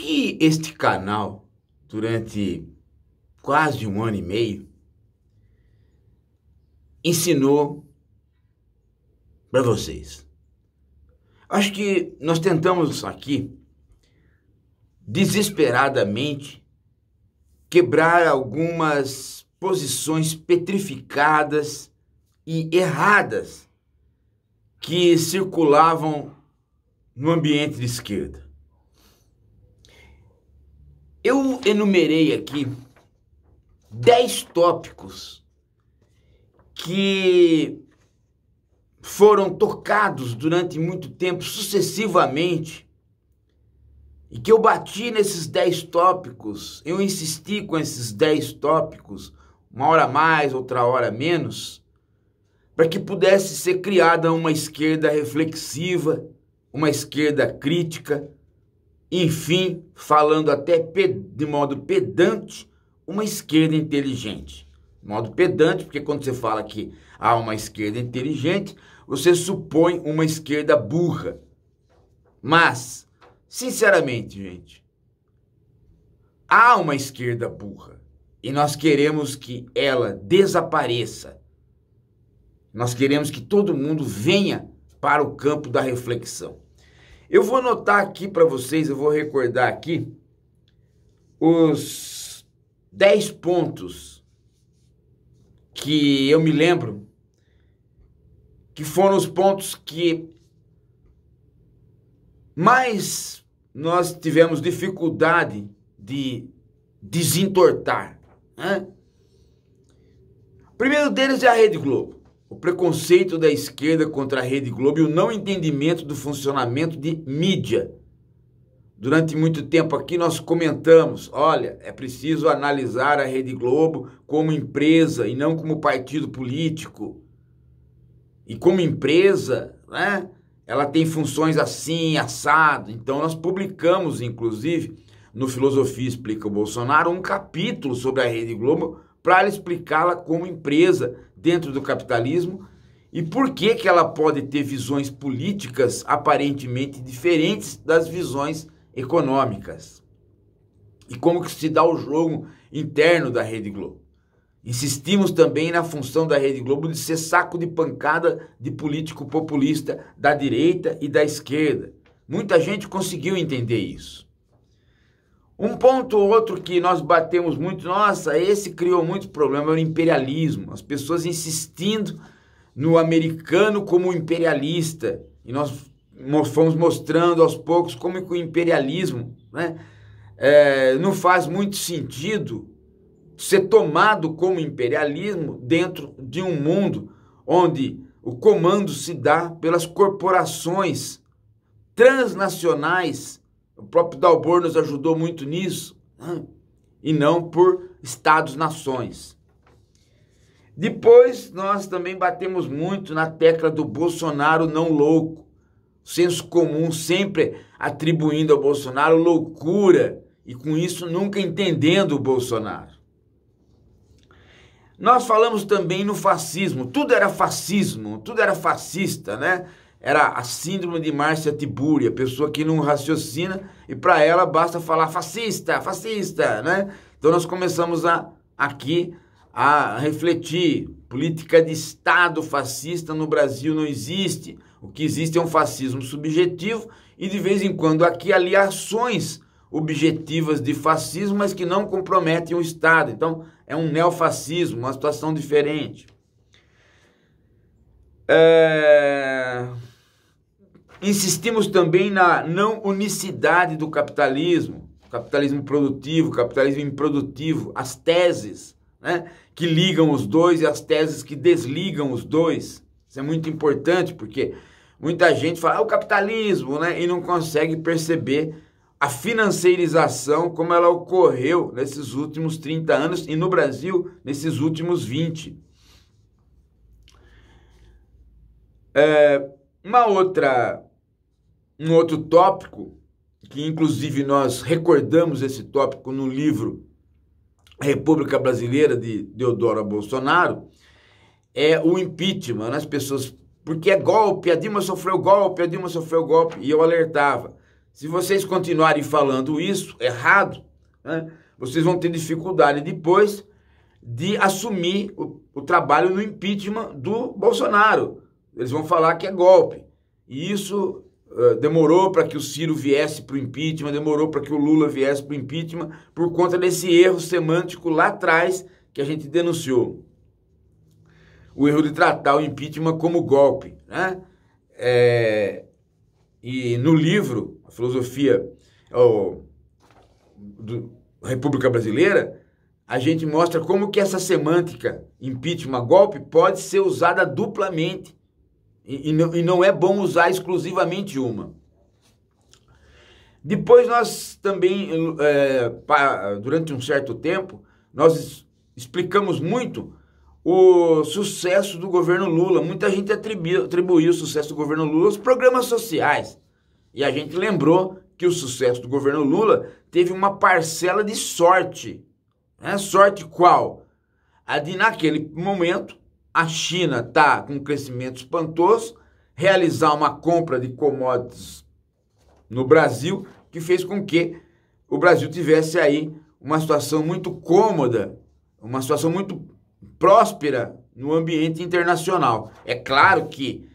que este canal, durante quase um ano e meio, ensinou para vocês? Acho que nós tentamos aqui, desesperadamente, quebrar algumas posições petrificadas e erradas que circulavam no ambiente de esquerda. Eu enumerei aqui 10 tópicos que foram tocados durante muito tempo sucessivamente e que eu bati nesses 10 tópicos, eu insisti com esses 10 tópicos, uma hora mais, outra hora menos, para que pudesse ser criada uma esquerda reflexiva, uma esquerda crítica, enfim, falando até de modo pedante, uma esquerda inteligente. modo pedante, porque quando você fala que há uma esquerda inteligente, você supõe uma esquerda burra. Mas, sinceramente, gente, há uma esquerda burra e nós queremos que ela desapareça. Nós queremos que todo mundo venha para o campo da reflexão. Eu vou anotar aqui para vocês, eu vou recordar aqui os 10 pontos que eu me lembro que foram os pontos que mais nós tivemos dificuldade de desentortar. Né? O primeiro deles é a Rede Globo o preconceito da esquerda contra a Rede Globo e o não entendimento do funcionamento de mídia. Durante muito tempo aqui nós comentamos, olha, é preciso analisar a Rede Globo como empresa e não como partido político. E como empresa, né, ela tem funções assim, assado. Então nós publicamos, inclusive, no Filosofia Explica o Bolsonaro, um capítulo sobre a Rede Globo para explicá-la como empresa dentro do capitalismo e por que, que ela pode ter visões políticas aparentemente diferentes das visões econômicas. E como que se dá o jogo interno da Rede Globo. Insistimos também na função da Rede Globo de ser saco de pancada de político populista da direita e da esquerda. Muita gente conseguiu entender isso. Um ponto outro que nós batemos muito, nossa, esse criou muito problema, é o imperialismo. As pessoas insistindo no americano como imperialista. E nós fomos mostrando aos poucos como que o imperialismo né, é, não faz muito sentido ser tomado como imperialismo dentro de um mundo onde o comando se dá pelas corporações transnacionais o próprio Dalbor nos ajudou muito nisso, né? e não por Estados-nações. Depois, nós também batemos muito na tecla do Bolsonaro não louco. O senso comum sempre atribuindo ao Bolsonaro loucura e com isso nunca entendendo o Bolsonaro. Nós falamos também no fascismo, tudo era fascismo, tudo era fascista, né? Era a síndrome de Márcia Tibúria, pessoa que não raciocina e para ela basta falar fascista, fascista, né? Então nós começamos a aqui a refletir. Política de Estado fascista no Brasil não existe. O que existe é um fascismo subjetivo e de vez em quando aqui ali ações objetivas de fascismo, mas que não comprometem o Estado. Então, é um neofascismo, uma situação diferente. É... Insistimos também na não unicidade do capitalismo, capitalismo produtivo, capitalismo improdutivo, as teses né, que ligam os dois e as teses que desligam os dois. Isso é muito importante porque muita gente fala ah, o capitalismo né, e não consegue perceber a financeirização como ela ocorreu nesses últimos 30 anos e no Brasil nesses últimos 20. É, uma outra um outro tópico, que inclusive nós recordamos esse tópico no livro República Brasileira de Deodoro Bolsonaro, é o impeachment. Né? As pessoas, porque é golpe, a Dilma sofreu golpe, a Dilma sofreu golpe, e eu alertava. Se vocês continuarem falando isso errado, né, vocês vão ter dificuldade depois de assumir o, o, trabalho no impeachment do Bolsonaro. Eles vão falar que é golpe. E isso demorou para que o Ciro viesse para o impeachment, demorou para que o Lula viesse para o impeachment, por conta desse erro semântico lá atrás que a gente denunciou. O erro de tratar o impeachment como golpe. Né? É, e no livro, a filosofia da do República Brasileira, a gente mostra como que essa semântica impeachment golpe pode ser usada duplamente e, e, não, e não é bom usar exclusivamente uma. Depois nós também, é, durante um certo tempo, nós explicamos muito o sucesso do governo Lula. Muita gente atribuiu, atribuiu o sucesso do governo Lula aos programas sociais. E a gente lembrou que o sucesso do governo Lula teve uma parcela de sorte. Né? Sorte qual? A de, naquele momento, a China está com um crescimento espantoso, realizar uma compra de commodities no Brasil, que fez com que o Brasil tivesse aí uma situação muito cômoda, uma situação muito próspera no ambiente internacional. É claro que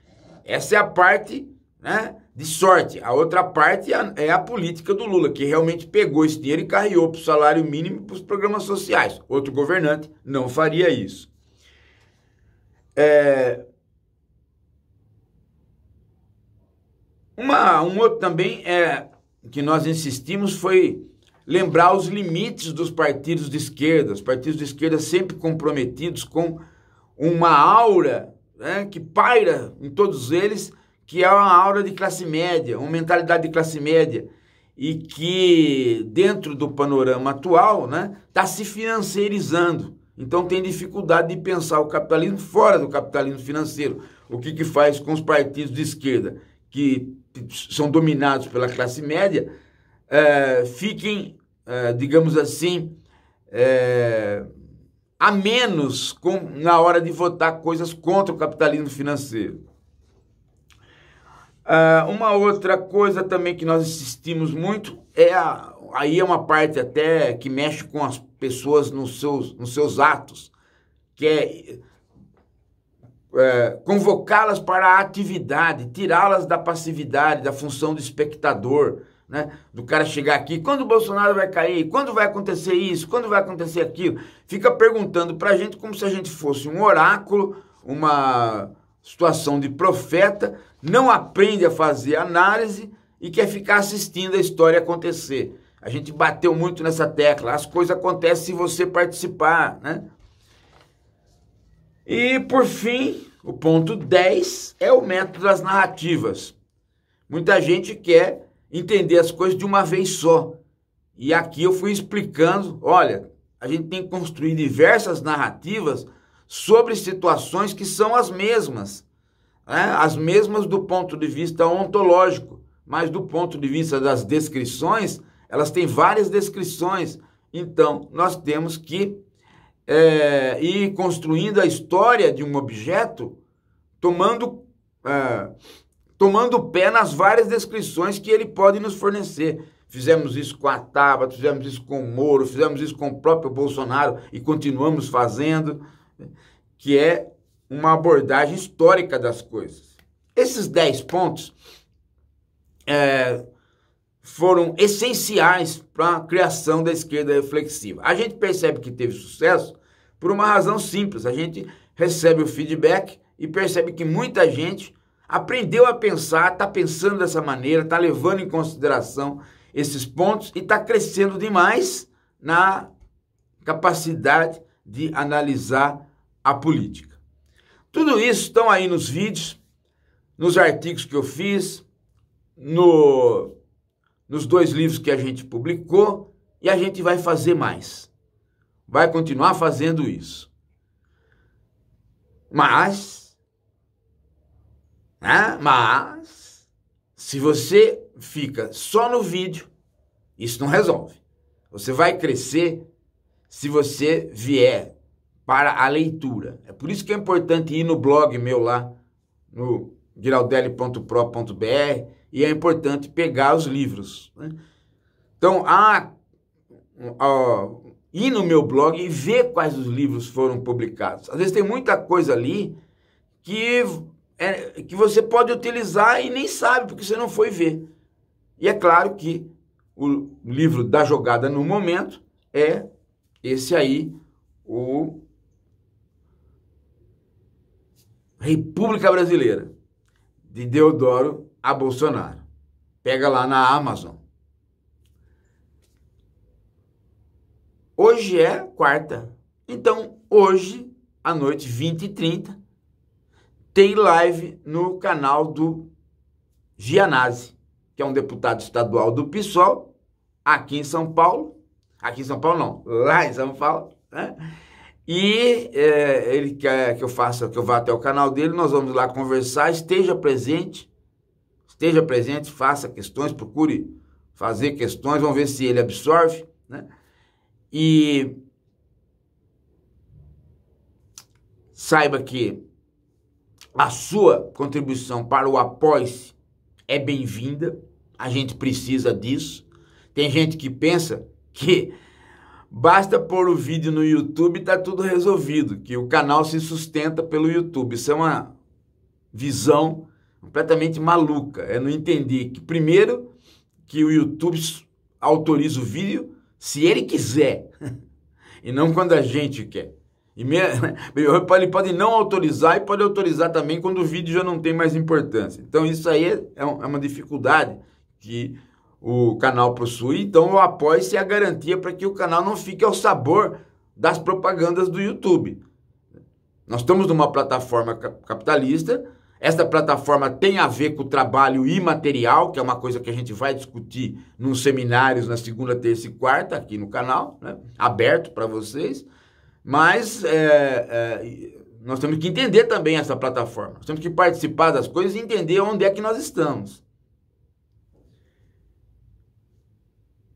essa é a parte né, de sorte. A outra parte é a, é a política do Lula, que realmente pegou esse dinheiro e carreou para o salário mínimo e para os programas sociais. Outro governante não faria isso. É... Uma, um outro também é que nós insistimos foi lembrar os limites dos partidos de esquerda. Os partidos de esquerda sempre comprometidos com uma aura né, que paira em todos eles, que é uma aura de classe média, uma mentalidade de classe média. E que, dentro do panorama atual, está né, tá se financiarizando então tem dificuldade de pensar o capitalismo fora do capitalismo financeiro. O que, que faz com os partidos de esquerda, que são dominados pela classe média, é, fiquem, é, digamos assim, é, a menos com, na hora de votar coisas contra o capitalismo financeiro. Ah, uma outra coisa também que nós insistimos muito é a, aí é uma parte até que mexe com as pessoas nos seus, nos seus atos, que é, é convocá-las para a atividade, tirá-las da passividade, da função do espectador, né? do cara chegar aqui, quando o Bolsonaro vai cair, quando vai acontecer isso, quando vai acontecer aquilo, fica perguntando para a gente como se a gente fosse um oráculo, uma situação de profeta, não aprende a fazer análise e quer ficar assistindo a história acontecer. A gente bateu muito nessa tecla. As coisas acontecem se você participar, né? E por fim, o ponto 10 é o método das narrativas. Muita gente quer entender as coisas de uma vez só. E aqui eu fui explicando, olha, a gente tem que construir diversas narrativas sobre situações que são as mesmas, né? as mesmas do ponto de vista ontológico, mas do ponto de vista das descrições, elas têm várias descrições. Então, nós temos que é, ir construindo a história de um objeto, tomando, é, tomando pé nas várias descrições que ele pode nos fornecer. Fizemos isso com a Tábua, fizemos isso com o Moro, fizemos isso com o próprio Bolsonaro e continuamos fazendo, que é uma abordagem histórica das coisas. Esses 10 pontos é, foram essenciais para a criação da esquerda reflexiva. A gente percebe que teve sucesso por uma razão simples: a gente recebe o feedback e percebe que muita gente aprendeu a pensar, está pensando dessa maneira, está levando em consideração esses pontos e está crescendo demais na capacidade de analisar a política. Tudo isso estão aí nos vídeos, nos artigos que eu fiz, no nos dois livros que a gente publicou e a gente vai fazer mais. Vai continuar fazendo isso. Mas, né? mas, se você fica só no vídeo, isso não resolve. Você vai crescer se você vier para a leitura. É por isso que é importante ir no blog meu lá, no giraldeli.pro.br e é importante pegar os livros. Né? Então, a ir no meu blog e ver quais os livros foram publicados. Às vezes tem muita coisa ali que, é, que você pode utilizar e nem sabe, porque você não foi ver. E é claro que o livro da jogada no momento é esse aí, o República Brasileira de Deodoro a Bolsonaro. Pega lá na Amazon. Hoje é quarta. Então, hoje, à noite, 20 e 30, tem live no canal do Gianazzi, que é um deputado estadual do PSOL, aqui em São Paulo. Aqui em São Paulo não, lá em São Paulo, né? E é, ele quer que eu faça, que eu vá até o canal dele, nós vamos lá conversar, esteja presente, esteja presente, faça questões, procure fazer questões, vamos ver se ele absorve, né? E saiba que a sua contribuição para o após é bem-vinda, a gente precisa disso. Tem gente que pensa que Basta pôr o vídeo no YouTube e tá tudo resolvido, que o canal se sustenta pelo YouTube. Isso é uma visão completamente maluca. É não entender que primeiro que o YouTube autoriza o vídeo se ele quiser e não quando a gente quer. E me... ele pode não autorizar e pode autorizar também quando o vídeo já não tem mais importância. Então isso aí é, é uma dificuldade que o canal possui, então o apoio se é a garantia para que o canal não fique ao sabor das propagandas do YouTube. Nós estamos numa plataforma capitalista, essa plataforma tem a ver com o trabalho imaterial, que é uma coisa que a gente vai discutir nos seminários na segunda, terça e quarta aqui no canal, né? aberto para vocês. Mas é, é, nós temos que entender também essa plataforma, nós temos que participar das coisas e entender onde é que nós estamos.